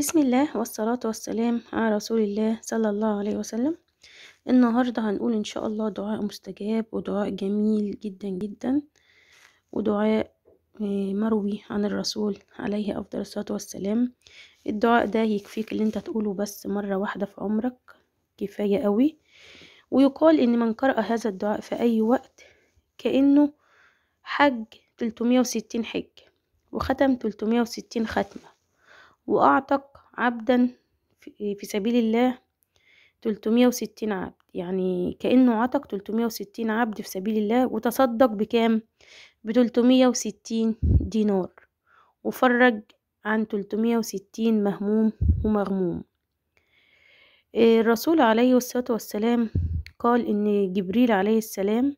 بسم الله والصلاة والسلام على رسول الله صلى الله عليه وسلم النهاردة هنقول إن شاء الله دعاء مستجاب ودعاء جميل جدا جدا ودعاء آه، مروي عن الرسول عليه أفضل الصلاة والسلام الدعاء ده يكفيك اللي انت تقوله بس مرة واحدة في عمرك كفاية قوي ويقال إن من قرأ هذا الدعاء في أي وقت كأنه حج 360 حج وختم 360 ختمة وأعتق عبدا في سبيل الله تلتمية وستين عبد يعني كأنه عتق تلتمية وستين عبد في سبيل الله وتصدق بكام بتلتمية وستين دينار وفرج عن تلتمية وستين مهموم ومغموم آه، الرسول عليه الصلاة والسلام قال إن جبريل عليه السلام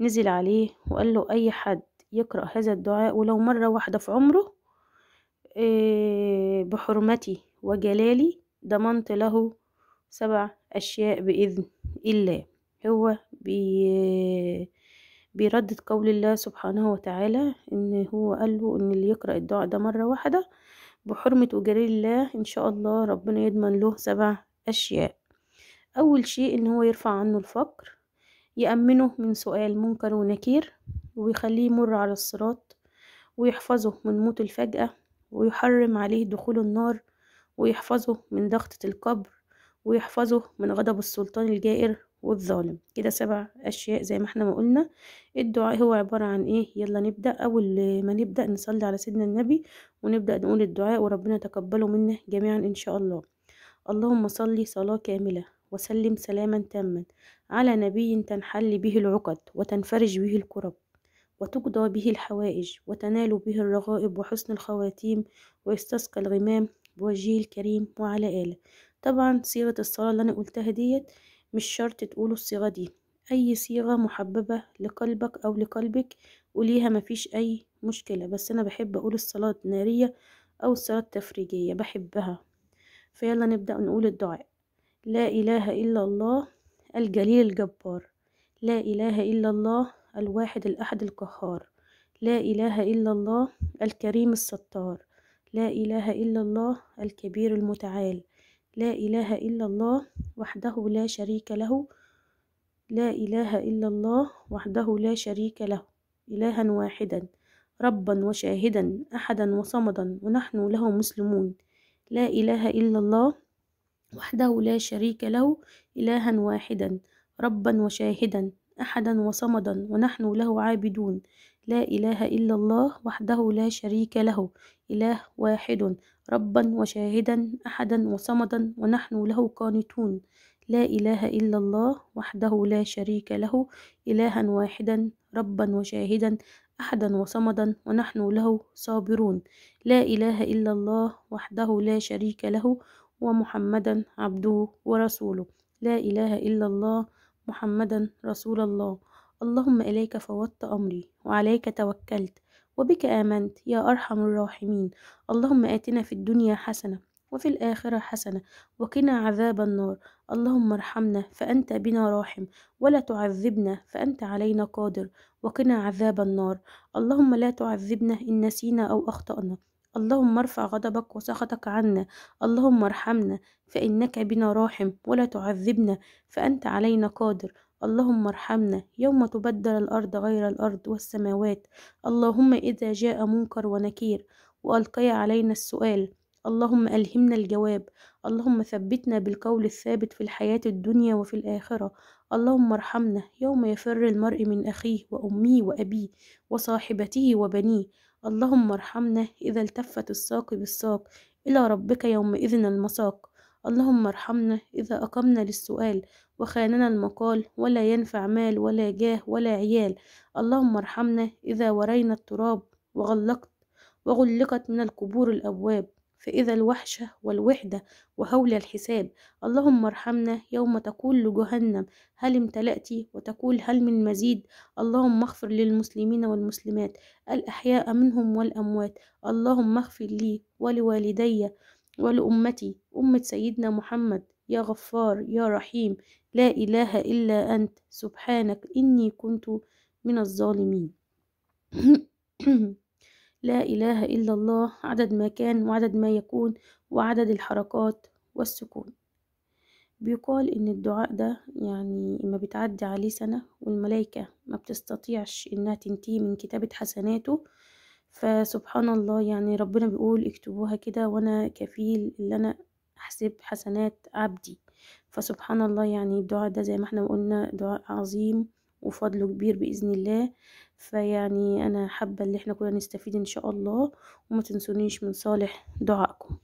نزل عليه وقال له أي حد يقرأ هذا الدعاء ولو مرة واحدة في عمره آه، بحرمتي وجلالي ضمنت له سبع أشياء بإذن الله هو بي بيردد قول الله سبحانه وتعالى إن هو قال له إن اللي يقرأ الدعاء ده مرة واحدة بحرمة وجلال الله إن شاء الله ربنا يضمن له سبع أشياء أول شيء إن هو يرفع عنه الفقر يأمنه من سؤال منكر ونكير ويخليه يمر على الصراط ويحفظه من موت الفجأة ويحرم عليه دخول النار ويحفظه من ضغطة القبر ويحفظه من غضب السلطان الجائر والظالم كده سبع أشياء زي ما احنا ما قلنا الدعاء هو عبارة عن ايه يلا نبدأ أول ما نبدأ نصلي على سيدنا النبي ونبدأ نقول الدعاء وربنا يتقبله منا جميعا إن شاء الله اللهم صلي صلاة كاملة وسلم سلاما تاما على نبي تنحل به العقد وتنفرج به الكرب وتقضى به الحوائج وتنال به الرغائب وحسن الخواتيم ويستسقى الغمام بوجهه الكريم وعلى آله طبعا صيغة الصلاة اللي أنا قلتها ديت مش شرط تقولوا الصيغة دي أي صيغة محببة لقلبك أو لقلبك قوليها مفيش أي مشكلة بس أنا بحب أقول الصلاة النارية أو الصلاة التفريجية بحبها فيلا نبدأ نقول الدعاء لا إله إلا الله الجليل الجبار لا إله إلا الله الواحد الأحد القهار لا إله إلا الله الكريم الستار لا إله إلا الله الكبير المتعال لا إله إلا الله وحده لا شريك له لا إله إلا الله وحده لا شريك له إلها واحدا ربا وشاهدا أحدا وصمدا ونحن له مسلمون لا إله إلا الله وحده لا شريك له إلها واحدا ربا وشاهدا أحدا وصمدا ونحن له عابدون لا إله إلا الله وحده لا شريك له إله واحد ربا وشاهدا أحدا وصمدا ونحن له قانتون لا إله إلا الله وحده لا شريك له إلها واحدا ربا وشاهدا أحدا وصمدا ونحن له صابرون لا إله إلا الله وحده لا شريك له ومحمدا عبده ورسوله لا إله إلا الله محمدا رسول الله اللهم إليك فوضت أمري وعليك توكلت وبك آمنت يا أرحم الراحمين اللهم آتنا في الدنيا حسنة وفي الآخرة حسنة وقنا عذاب النار اللهم ارحمنا فأنت بنا راحم ولا تعذبنا فأنت علينا قادر وقنا عذاب النار اللهم لا تعذبنا إن نسينا أو أخطأنا اللهم ارفع غضبك وسخطك عنا اللهم ارحمنا فإنك بنا راحم ولا تعذبنا فأنت علينا قادر اللهم ارحمنا يوم تبدل الأرض غير الأرض والسماوات اللهم إذا جاء منكر ونكير وألقي علينا السؤال اللهم ألهمنا الجواب اللهم ثبتنا بالقول الثابت في الحياة الدنيا وفي الآخرة اللهم ارحمنا يوم يفر المرء من أخيه وأمه وأبيه وصاحبته وبنيه اللهم ارحمنا إذا التفت الساق بالساق إلى ربك يومئذ المساق اللهم ارحمنا إذا أقمنا للسؤال وخاننا المقال ولا ينفع مال ولا جاه ولا عيال اللهم ارحمنا إذا ورينا التراب وغلقت وغلقت من القبور الأبواب فإذا الوحشة والوحدة وهول الحساب اللهم ارحمنا يوم تقول لجهنم هل امتلأت وتقول هل من مزيد اللهم اغفر للمسلمين والمسلمات الأحياء منهم والأموات اللهم اغفر لي ولوالدي ولأمتي أمة سيدنا محمد يا غفار يا رحيم لا إله إلا أنت سبحانك إني كنت من الظالمين لا إله إلا الله عدد ما كان وعدد ما يكون وعدد الحركات والسكون بيقال إن الدعاء ده يعني ما بتعدي عليه سنة والملائكة ما بتستطيعش إنها تنتهي من كتابة حسناته فسبحان الله يعني ربنا بيقول اكتبوها كده وأنا كفيل إن أنا أحسب حسنات عبدي فسبحان الله يعني الدعاء ده زي ما احنا قلنا دعاء عظيم وفضله كبير بإذن الله فيعني أنا حابة اللي احنا كنا نستفيد إن شاء الله وما تنسونيش من صالح دعائكم